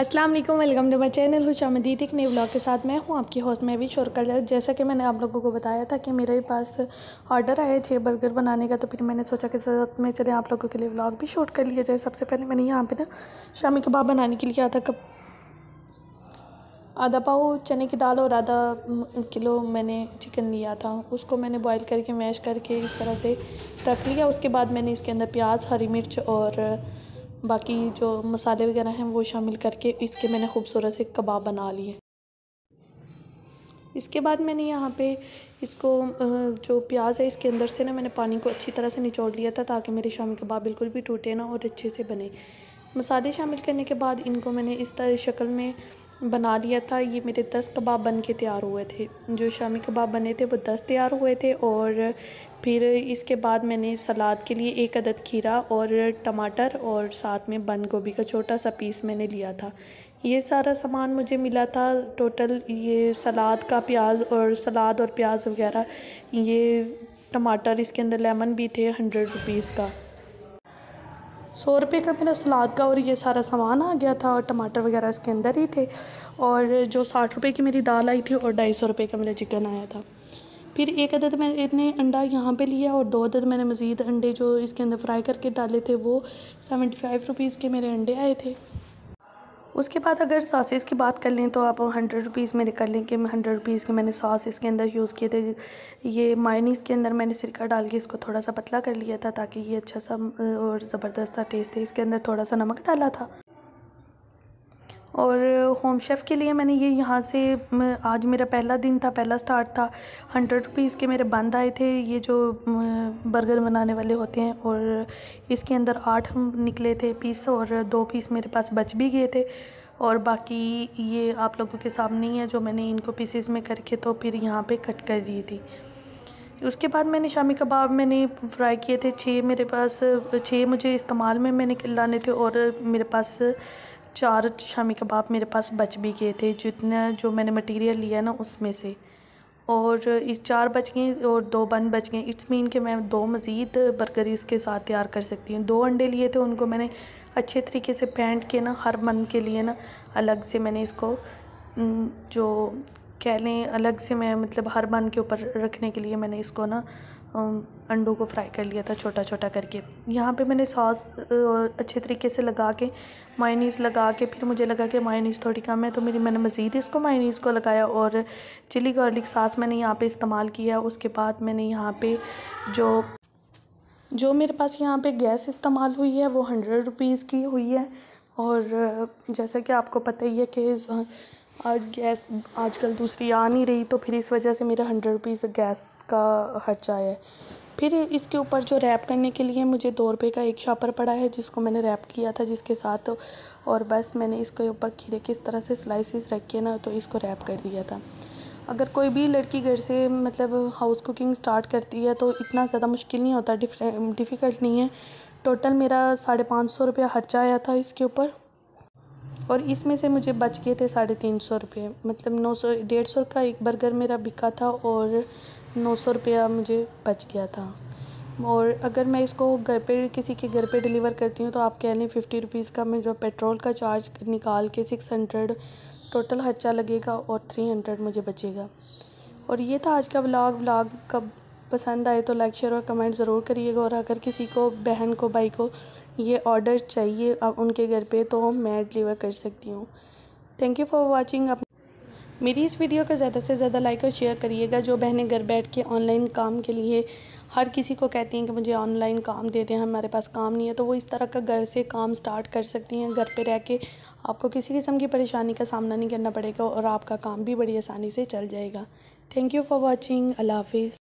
अस्सलाम वालेकुम welcome to my channel खुशामदीद एक नए ब्लॉग के साथ मैं हूँ आपकी होस्ट शोर कर लिया जैसा कि मैंने आप लोगों को बताया था कि मेरे पास ऑर्डर आया छः बर्गर बनाने का तो फिर मैंने सोचा कि साथ में चले आप लोगों के लिए ब्लॉग भी शूट कर लिया जाए सबसे पहले मैंने यहाँ पे ना शामी कबाब बनाने के लिए आधा कप आधा पाव चने की दाल और आधा किलो मैंने चिकन लिया था उसको मैंने बॉयल करके मैश करके इस तरह से रख लिया उसके बाद मैंने इसके अंदर प्याज हरी मिर्च और बाकी जो मसाले वगैरह हैं वो शामिल करके इसके मैंने ख़ूबसूरत से कबाब बना लिए इसके बाद मैंने यहाँ पे इसको जो प्याज है इसके अंदर से ना मैंने पानी को अच्छी तरह से निचोड़ लिया था ताकि मेरे शामी कबाब बिल्कुल भी टूटे ना और अच्छे से बने मसाले शामिल करने के बाद इनको मैंने इस तरह शक्ल में बना लिया था ये मेरे दस कबाब बन के तैयार हुए थे जो शामी कबाब बने थे वो दस तैयार हुए थे और फिर इसके बाद मैंने सलाद के लिए एक अदद खीरा और टमाटर और साथ में बंद गोभी का छोटा सा पीस मैंने लिया था ये सारा सामान मुझे मिला था टोटल ये सलाद का प्याज और सलाद और प्याज वगैरह ये टमाटर इसके अंदर लेमन भी थे हंड्रेड रुपीज़ का सौ रुपये का मेरा सलाद का और ये सारा सामान आ गया था और टमाटर वगैरह इसके अंदर ही थे और जो साठ रुपये की मेरी दाल आई थी और ढाई सौ रुपये का मेरा चिकन आया था फिर एक अदद मैंने अंडा यहाँ पे लिया और दो अदद मैंने मज़ीद अंडे जो इसके अंदर फ्राई करके डाले थे वो सेवेंटी फाइव रुपीज़ के मेरे अंडे आए थे उसके बाद अगर सॉसेस की बात कर लें तो आप हंड्रेड रुपीज़ मेरे कर लें कि हंड्रेड रुपीज़ के मैंने सॉस इसके अंदर यूज़ किए थे ये मायनीस के अंदर मैंने सिरका डाल के इसको थोड़ा सा पतला कर लिया था ताकि ये अच्छा सा और ज़बरदस्त सा टेस्ट है इसके अंदर थोड़ा सा नमक डाला था और होम शेफ़ के लिए मैंने ये यहाँ से आज मेरा पहला दिन था पहला स्टार्ट था हंड्रेड रुपीज़ के मेरे बंद आए थे ये जो बर्गर बनाने वाले होते हैं और इसके अंदर आठ निकले थे पीस और दो पीस मेरे पास बच भी गए थे और बाकी ये आप लोगों के सामने ही है जो मैंने इनको पीसेस में करके तो फिर यहाँ पे कट कर दी थी उसके बाद मैंने शामी कबाब मैंने फ्राई किए थे छः मेरे पास छः मुझे इस्तेमाल में मैंने लाने थे और मेरे पास चार शामी कबाब मेरे पास बच भी गए थे जितना जो मैंने मटेरियल लिया ना उसमें से और इस चार बच गए और दो बन बच गए इट्स मीन कि मैं दो मज़ीद बर्गर इसके साथ तैयार कर सकती हूँ दो अंडे लिए थे उनको मैंने अच्छे तरीके से फेंट के ना हर मन के लिए ना अलग से मैंने इसको जो कह लें अलग से मैं मतलब हर बन के ऊपर रखने के लिए मैंने इसको ना अंडों को फ्राई कर लिया था छोटा छोटा करके यहाँ पे मैंने सॉस अच्छे तरीके से लगा के मायनीस लगा के फिर मुझे लगा कि मायनीस थोड़ी कम है तो मेरी मैंने मज़ीद इसको मायनीस को लगाया और चिली गार्लिक सास मैंने यहाँ पे इस्तेमाल किया उसके बाद मैंने यहाँ पे जो जो मेरे पास यहाँ पे गैस इस्तेमाल हुई है वो हंड्रेड रुपीज़ की हुई है और जैसा कि आपको पता ही है कि आज गैस आजकल दूसरी आ नहीं रही तो फिर इस वजह से मेरा हंड्रेड रुपीज़ गैस का खर्चा आया है फिर इसके ऊपर जो रैप करने के लिए मुझे दो रुपये का एक शॉपर पड़ा है जिसको मैंने रैप किया था जिसके साथ और बस मैंने इसके ऊपर खीरे किस तरह से स्लाइसिस रख के ना तो इसको रैप कर दिया था अगर कोई भी लड़की घर से मतलब हाउस कुकिंग स्टार्ट करती है तो इतना ज़्यादा मुश्किल नहीं होता डिफ़िकल्ट नहीं है टोटल मेरा साढ़े पाँच सौ रुपया खर्चा आया था इसके ऊपर और इसमें से मुझे बच गए थे साढ़े तीन सौ रुपये मतलब नौ सौ डेढ़ सौ का एक बर्गर मेरा बिका था और नौ सौ रुपया मुझे बच गया था और अगर मैं इसको घर पे किसी के घर पे डिलीवर करती हूँ तो आप कह लें फिफ्टी रुपीज़ का मेरा पेट्रोल का चार्ज निकाल के सिक्स हंड्रेड टोटल खर्चा लगेगा और थ्री हंड्रेड मुझे बचेगा और ये था आज का ब्लॉग व्लाग कब पसंद आए तो लाइक शेयर और कमेंट ज़रूर करिएगा और अगर किसी को बहन को भाई को ये ऑर्डर चाहिए अब उनके घर पे तो मैं डिलीवर कर सकती हूँ thank you for watching up मेरी इस वीडियो को ज़्यादा से ज़्यादा लाइक और शेयर करिएगा जो बहनें घर बैठ के ऑनलाइन काम के लिए हर किसी को कहती हैं कि मुझे ऑनलाइन काम दे दें हमारे पास काम नहीं है तो वो इस तरह का घर से काम स्टार्ट कर सकती हैं घर पे रह के आपको किसी किस्म की परेशानी का सामना नहीं करना पड़ेगा और आपका काम भी बड़ी आसानी से चल जाएगा थैंक यू फॉर वॉचिंग अल्लाह हाफिज़